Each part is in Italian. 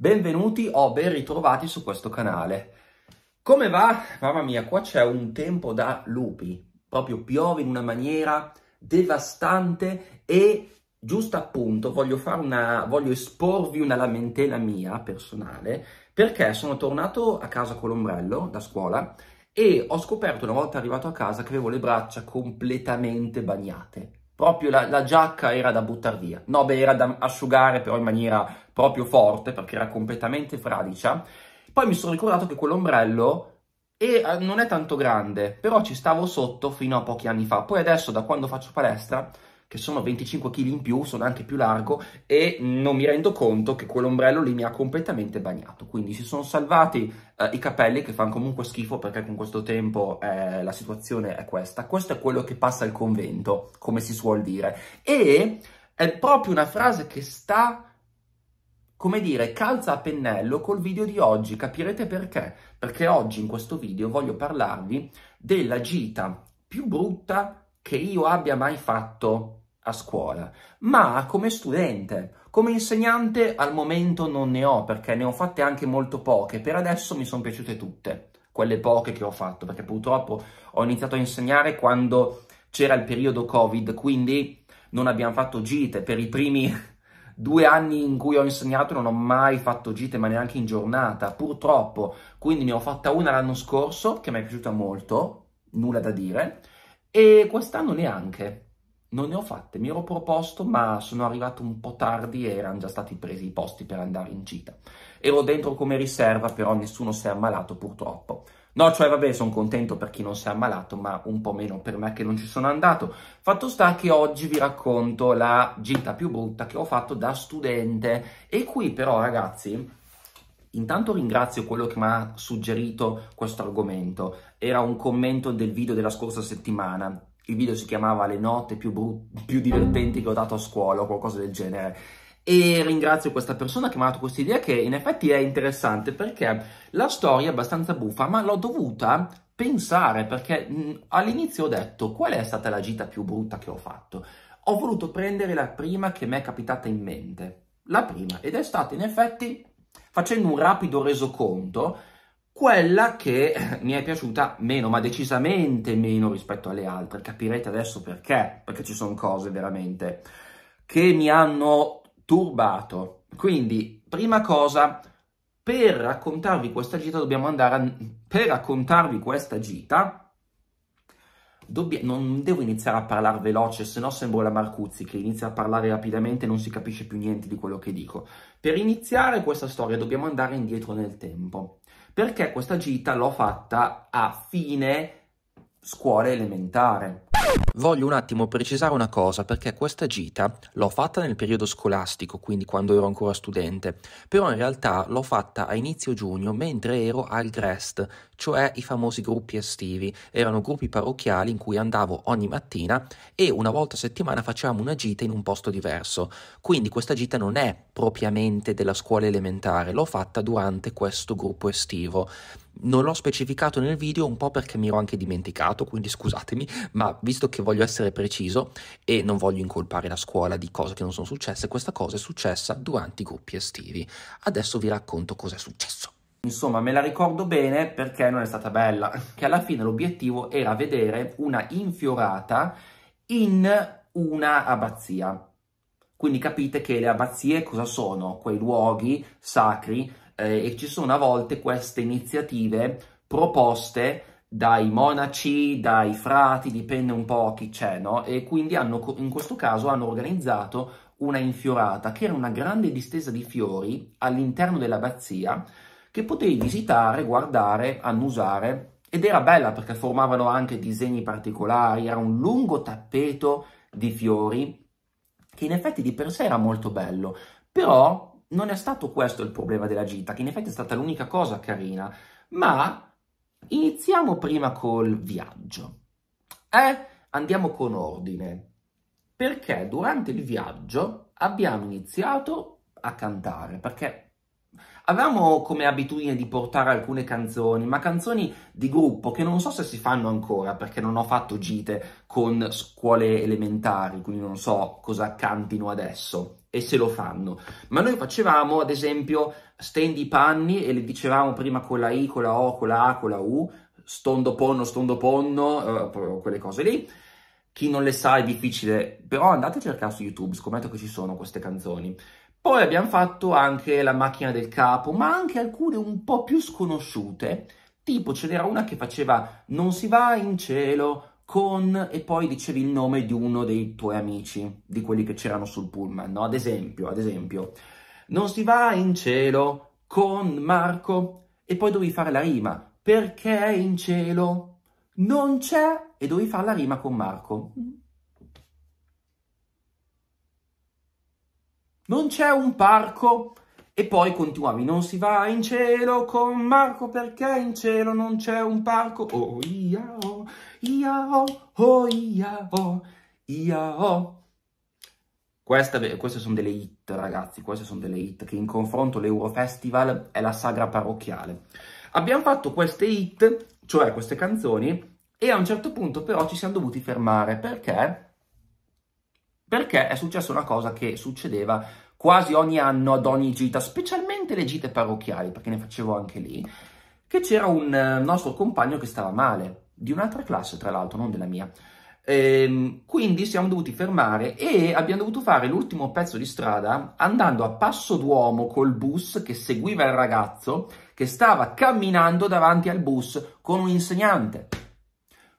Benvenuti o ben ritrovati su questo canale. Come va? Mamma mia, qua c'è un tempo da lupi. Proprio piove in una maniera devastante e giusto appunto voglio, fare una, voglio esporvi una lamentela mia personale perché sono tornato a casa con l'ombrello da scuola e ho scoperto una volta arrivato a casa che avevo le braccia completamente bagnate proprio la, la, giacca era da buttare via. No, beh, era da asciugare però in maniera proprio forte perché era completamente fradicia. Poi mi sono ricordato che quell'ombrello è, eh, non è tanto grande, però ci stavo sotto fino a pochi anni fa. Poi adesso, da quando faccio palestra, che sono 25 kg in più, sono anche più largo e non mi rendo conto che quell'ombrello lì mi ha completamente bagnato. Quindi si sono salvati eh, i capelli che fanno comunque schifo perché con questo tempo eh, la situazione è questa. Questo è quello che passa al convento, come si suol dire. E è proprio una frase che sta come dire, calza a pennello col video di oggi, capirete perché? Perché oggi in questo video voglio parlarvi della gita più brutta che io abbia mai fatto a scuola, ma come studente, come insegnante al momento non ne ho perché ne ho fatte anche molto poche, per adesso mi sono piaciute tutte, quelle poche che ho fatto, perché purtroppo ho iniziato a insegnare quando c'era il periodo Covid, quindi non abbiamo fatto gite per i primi due anni in cui ho insegnato non ho mai fatto gite, ma neanche in giornata, purtroppo. Quindi ne ho fatta una l'anno scorso, che mi è piaciuta molto, nulla da dire. E quest'anno neanche. Non ne ho fatte, mi ero proposto, ma sono arrivato un po' tardi e erano già stati presi i posti per andare in gita. Ero dentro come riserva, però nessuno si è ammalato purtroppo. No, cioè vabbè, sono contento per chi non si è ammalato, ma un po' meno per me che non ci sono andato. Fatto sta che oggi vi racconto la gita più brutta che ho fatto da studente. E qui però, ragazzi, Intanto ringrazio quello che mi ha suggerito questo argomento, era un commento del video della scorsa settimana, il video si chiamava Le note più, più divertenti che ho dato a scuola o qualcosa del genere e ringrazio questa persona che mi ha dato questa idea che in effetti è interessante perché la storia è abbastanza buffa ma l'ho dovuta pensare perché mm, all'inizio ho detto qual è stata la gita più brutta che ho fatto ho voluto prendere la prima che mi è capitata in mente la prima ed è stata in effetti facendo un rapido resoconto, quella che eh, mi è piaciuta meno, ma decisamente meno rispetto alle altre. Capirete adesso perché, perché ci sono cose veramente che mi hanno turbato. Quindi, prima cosa, per raccontarvi questa gita dobbiamo andare a... per raccontarvi questa gita Dobbia, non devo iniziare a parlare veloce, se no sembro la Marcuzzi che inizia a parlare rapidamente e non si capisce più niente di quello che dico. Per iniziare questa storia dobbiamo andare indietro nel tempo, perché questa gita l'ho fatta a fine scuola elementare. Voglio un attimo precisare una cosa, perché questa gita l'ho fatta nel periodo scolastico, quindi quando ero ancora studente, però in realtà l'ho fatta a inizio giugno mentre ero al Grest, cioè i famosi gruppi estivi. Erano gruppi parrocchiali in cui andavo ogni mattina e una volta a settimana facevamo una gita in un posto diverso. Quindi questa gita non è propriamente della scuola elementare, l'ho fatta durante questo gruppo estivo. Non l'ho specificato nel video un po' perché mi ero anche dimenticato, quindi scusatemi, ma visto che voglio essere preciso e non voglio incolpare la scuola di cose che non sono successe, questa cosa è successa durante i gruppi estivi. Adesso vi racconto cosa è successo. Insomma, me la ricordo bene perché non è stata bella, che alla fine l'obiettivo era vedere una infiorata in una abbazia. Quindi capite che le abbazie cosa sono? Quei luoghi sacri eh, e ci sono a volte queste iniziative proposte dai monaci, dai frati, dipende un po' chi c'è, no? E quindi hanno, in questo caso hanno organizzato una infiorata, che era una grande distesa di fiori all'interno dell'abbazia, che potevi visitare, guardare, annusare, ed era bella perché formavano anche disegni particolari, era un lungo tappeto di fiori, che in effetti di per sé era molto bello, però non è stato questo il problema della gita, che in effetti è stata l'unica cosa carina, ma Iniziamo prima col viaggio. Eh, andiamo con ordine, perché durante il viaggio abbiamo iniziato a cantare, perché Avevamo come abitudine di portare alcune canzoni, ma canzoni di gruppo che non so se si fanno ancora perché non ho fatto gite con scuole elementari, quindi non so cosa cantino adesso e se lo fanno. Ma noi facevamo ad esempio stendi i panni e le dicevamo prima con la I, con la O, con la A, con la U, stondo ponno, stondo ponno, eh, quelle cose lì. Chi non le sa è difficile, però andate a cercare su YouTube, scommetto che ci sono queste canzoni. Poi abbiamo fatto anche La macchina del capo, ma anche alcune un po' più sconosciute, tipo ce n'era una che faceva Non si va in cielo con e poi dicevi il nome di uno dei tuoi amici, di quelli che c'erano sul pullman, no? Ad esempio, ad esempio, Non si va in cielo con Marco e poi dovevi fare la rima perché in cielo non c'è e dovevi fare la rima con Marco. Mm. Non c'è un parco. E poi continuavi, non si va in cielo con Marco perché in cielo non c'è un parco. Oh, ia, oh, ia, oh, oh, ia, oh, ia, oh. Queste, queste sono delle hit, ragazzi, queste sono delle hit che in confronto all'Eurofestival è la sagra parrocchiale. Abbiamo fatto queste hit, cioè queste canzoni, e a un certo punto però ci siamo dovuti fermare perché perché è successa una cosa che succedeva quasi ogni anno ad ogni gita, specialmente le gite parrocchiali, perché ne facevo anche lì, che c'era un eh, nostro compagno che stava male, di un'altra classe tra l'altro, non della mia. Ehm, quindi siamo dovuti fermare e abbiamo dovuto fare l'ultimo pezzo di strada andando a passo d'uomo col bus che seguiva il ragazzo che stava camminando davanti al bus con un insegnante.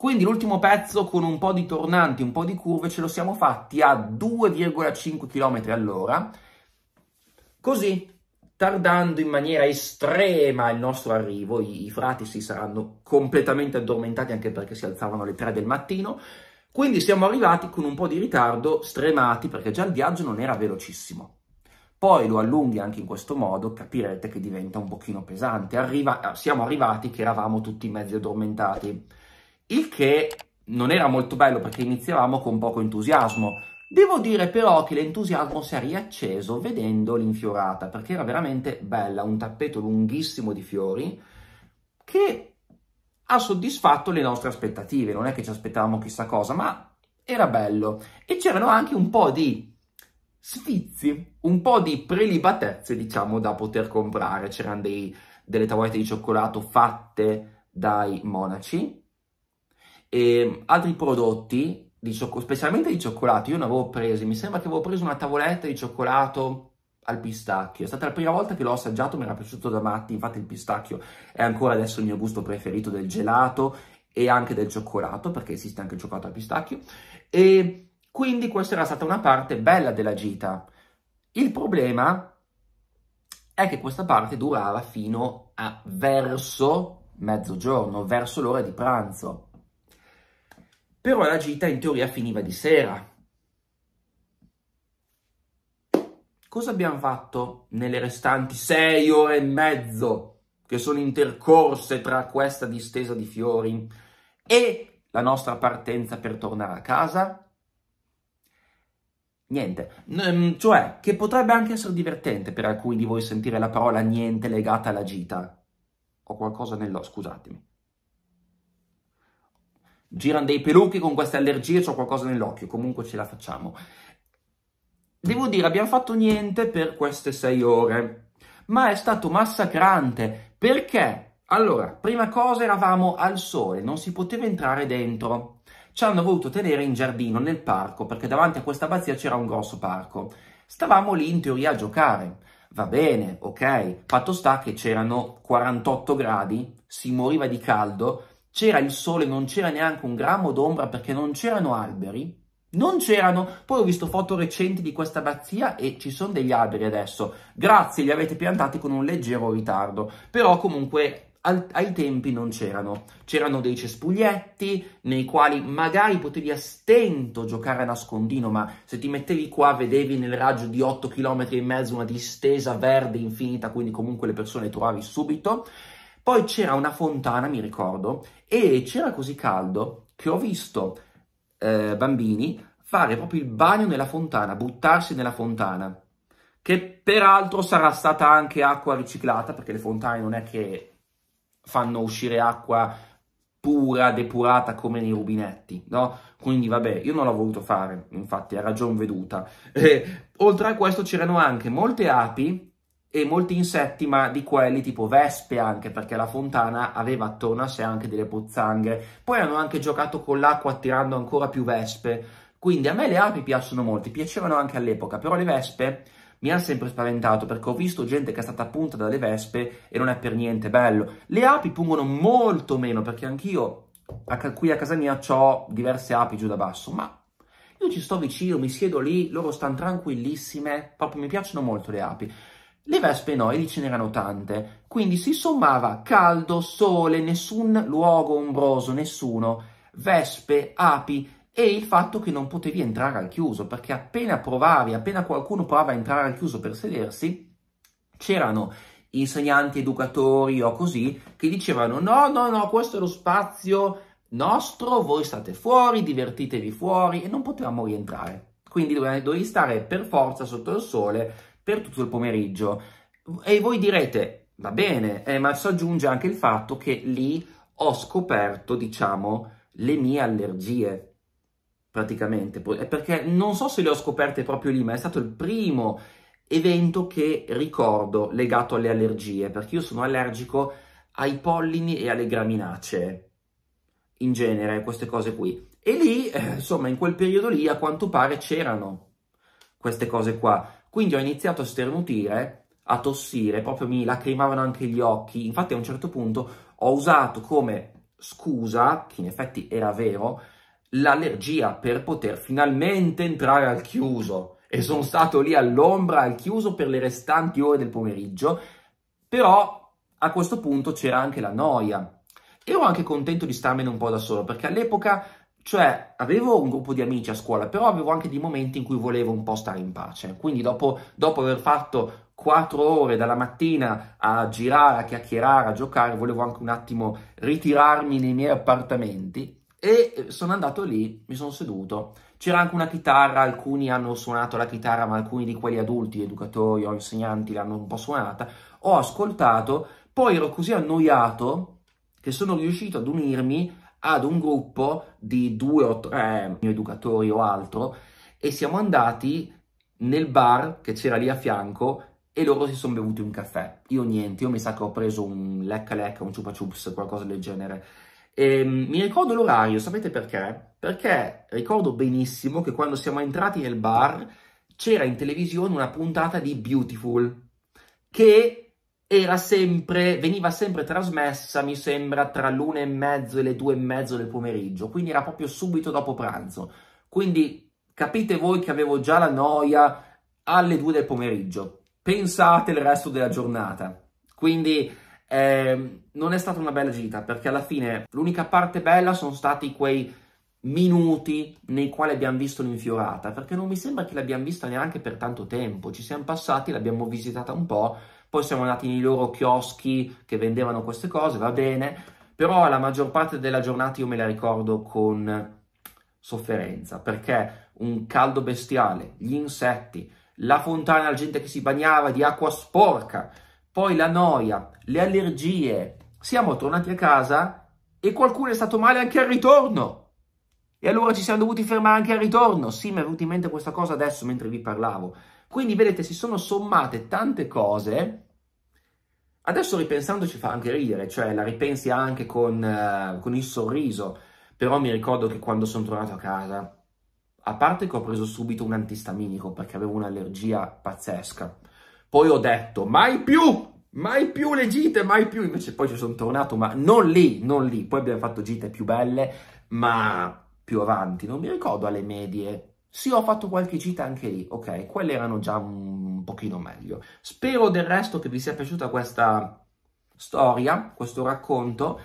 Quindi l'ultimo pezzo con un po' di tornanti, un po' di curve, ce lo siamo fatti a 2,5 km all'ora, così tardando in maniera estrema il nostro arrivo, i, i frati si saranno completamente addormentati anche perché si alzavano alle 3 del mattino, quindi siamo arrivati con un po' di ritardo, stremati, perché già il viaggio non era velocissimo. Poi lo allunghi anche in questo modo, capirete che diventa un pochino pesante. Arriva, siamo arrivati che eravamo tutti mezzi addormentati il che non era molto bello perché iniziavamo con poco entusiasmo. Devo dire però che l'entusiasmo si è riacceso vedendo l'infiorata, perché era veramente bella, un tappeto lunghissimo di fiori che ha soddisfatto le nostre aspettative, non è che ci aspettavamo chissà cosa, ma era bello. E c'erano anche un po' di sfizi, un po' di prelibatezze, diciamo, da poter comprare. C'erano dei, delle tavolette di cioccolato fatte dai monaci, e ehm, altri prodotti, di cioc- specialmente di cioccolato, io ne avevo presi, mi sembra che avevo preso una tavoletta di cioccolato al pistacchio, è stata la prima volta che l'ho assaggiato, mi era piaciuto da matti, infatti il pistacchio è ancora adesso il mio gusto preferito del gelato e anche del cioccolato, perché esiste anche il cioccolato al pistacchio, e quindi questa era stata una parte bella della gita. Il problema è che questa parte durava fino a verso mezzogiorno, verso l'ora di pranzo. Però la gita in teoria finiva di sera. Cosa abbiamo fatto nelle restanti sei ore e mezzo che sono intercorse tra questa distesa di fiori e la nostra partenza per tornare a casa? Niente, mm, cioè che potrebbe anche essere divertente per alcuni di voi sentire la parola niente legata alla gita. O qualcosa nell'o, scusatemi girano dei peluchi con queste allergie, ho qualcosa nell'occhio, comunque ce la facciamo. Devo dire, abbiamo fatto niente per queste sei ore, ma è stato massacrante, perché? Allora, prima cosa eravamo al sole, non si poteva entrare dentro. Ci hanno voluto tenere in giardino, nel parco, perché davanti a questa abbazia c'era un grosso parco. Stavamo lì in teoria a giocare. Va bene, ok, fatto sta che c'erano 48 gradi, si moriva di caldo, c'era il sole, non c'era neanche un grammo d'ombra perché non c'erano alberi. Non c'erano, poi ho visto foto recenti di questa abbazia e ci sono degli alberi adesso. Grazie, li avete piantati con un leggero ritardo, però comunque al, ai tempi non c'erano. C'erano dei cespuglietti nei quali magari potevi a stento giocare a nascondino, ma se ti mettevi qua vedevi nel raggio di 8 km e mezzo una distesa verde infinita, quindi comunque le persone trovavi subito. Poi c'era una fontana, mi ricordo, e c'era così caldo che ho visto eh, bambini fare proprio il bagno nella fontana, buttarsi nella fontana, che peraltro sarà stata anche acqua riciclata, perché le fontane non è che fanno uscire acqua pura, depurata come nei rubinetti, no? Quindi vabbè, io non l'ho voluto fare, infatti a ragion veduta. E, oltre a questo c'erano anche molte api e molti insetti, ma di quelli tipo vespe anche, perché la fontana aveva attorno a sé anche delle pozzanghere. Poi hanno anche giocato con l'acqua attirando ancora più vespe. Quindi a me le api piacciono molto, piacevano anche all'epoca, però le vespe mi ha sempre spaventato perché ho visto gente che è stata punta dalle vespe e non è per niente bello. Le api pungono molto meno perché anch'io qui a casa mia ho diverse api giù da basso, ma io ci sto vicino, mi siedo lì, loro stanno tranquillissime, proprio mi piacciono molto le api. Le vespe noidi ce n'erano tante, quindi si sommava caldo, sole, nessun luogo ombroso, nessuno, vespe, api e il fatto che non potevi entrare al chiuso, perché appena provavi, appena qualcuno provava a entrare al chiuso per sedersi, c'erano insegnanti, educatori o così, che dicevano no, no, no, questo è lo spazio nostro, voi state fuori, divertitevi fuori e non potevamo rientrare. Quindi dovevi stare per forza sotto il sole per tutto il pomeriggio. E voi direte, va bene, eh, ma si aggiunge anche il fatto che lì ho scoperto, diciamo, le mie allergie praticamente, perché non so se le ho scoperte proprio lì, ma è stato il primo evento che ricordo legato alle allergie, perché io sono allergico ai pollini e alle graminacee, in genere, queste cose qui. E lì, eh, insomma, in quel periodo lì, a quanto pare c'erano queste cose qua. Quindi ho iniziato a sternutire, a tossire, proprio mi lacrimavano anche gli occhi. Infatti a un certo punto ho usato come scusa, che in effetti era vero, l'allergia per poter finalmente entrare al chiuso. E sono stato lì all'ombra, al chiuso, per le restanti ore del pomeriggio. Però a questo punto c'era anche la noia. Ero anche contento di starmene un po' da solo, perché all'epoca cioè, avevo un gruppo di amici a scuola, però avevo anche dei momenti in cui volevo un po' stare in pace. Quindi, dopo, dopo aver fatto quattro ore dalla mattina a girare, a chiacchierare, a giocare, volevo anche un attimo ritirarmi nei miei appartamenti e eh, sono andato lì, mi sono seduto. C'era anche una chitarra, alcuni hanno suonato la chitarra, ma alcuni di quelli adulti, educatori o insegnanti, l'hanno un po' suonata. Ho ascoltato, poi ero così annoiato che sono riuscito ad unirmi ad un gruppo di due o tre eh, educatori o altro e siamo andati nel bar che c'era lì a fianco e loro si sono bevuti un caffè. Io niente, io mi sa che ho preso un lecca lecca, un chupa chups, qualcosa del genere. E, ehm, mi ricordo l'orario, sapete perché? Perché ricordo benissimo che quando siamo entrati nel bar c'era in televisione una puntata di Beautiful che era sempre, veniva sempre trasmessa, mi sembra, tra l'una e mezzo e le due e mezzo del pomeriggio, quindi era proprio subito dopo pranzo. Quindi capite voi che avevo già la noia alle due del pomeriggio. Pensate il resto della giornata. Quindi eh, non è stata una bella gita, perché alla fine l'unica parte bella sono stati quei minuti nei quali abbiamo visto l'infiorata, perché non mi sembra che l'abbiamo vista neanche per tanto tempo. Ci siamo passati, l'abbiamo visitata un po' Poi siamo andati nei loro chioschi che vendevano queste cose, va bene, però la maggior parte della giornata io me la ricordo con sofferenza, perché un caldo bestiale, gli insetti, la fontana, la gente che si bagnava di acqua sporca, poi la noia, le allergie. Siamo tornati a casa e qualcuno è stato male anche al ritorno. E allora ci siamo dovuti fermare anche al ritorno. Sì, mi è venuta in mente questa cosa adesso mentre vi parlavo. Quindi vedete, si sono sommate tante cose. Adesso ripensandoci fa anche ridere, cioè la ripensi anche con, eh, con il sorriso. Però mi ricordo che quando sono tornato a casa a parte che ho preso subito un antistaminico perché avevo un'allergia pazzesca. Poi ho detto, mai più, mai più le gite, mai più. Invece poi ci sono tornato, ma non lì, non lì. Poi abbiamo fatto gite più belle, ma più avanti. Non mi ricordo alle medie sì, ho fatto qualche gita anche lì, ok, quelle erano già un pochino meglio. Spero del resto che vi sia piaciuta questa storia, questo racconto,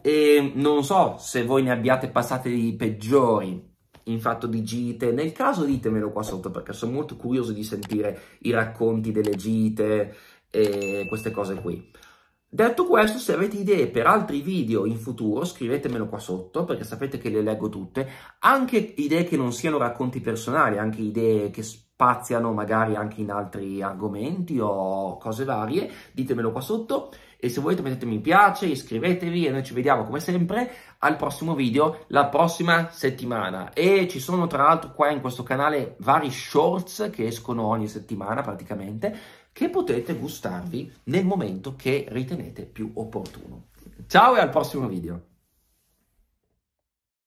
e non so se voi ne abbiate passate di peggiori in fatto di gite, nel caso ditemelo qua sotto perché sono molto curioso di sentire i racconti delle gite e queste cose qui. Detto questo, se avete idee per altri video in futuro, scrivetemelo qua sotto, perché sapete che le leggo tutte, anche idee che non siano racconti personali, anche idee che spaziano magari anche in altri argomenti o cose varie, ditemelo qua sotto e se volete mettete mi piace, iscrivetevi e noi ci vediamo come sempre al prossimo video la prossima settimana e ci sono tra l'altro qua in questo canale vari shorts che escono ogni settimana praticamente che potete gustarvi nel momento che ritenete più opportuno. Ciao e al prossimo video!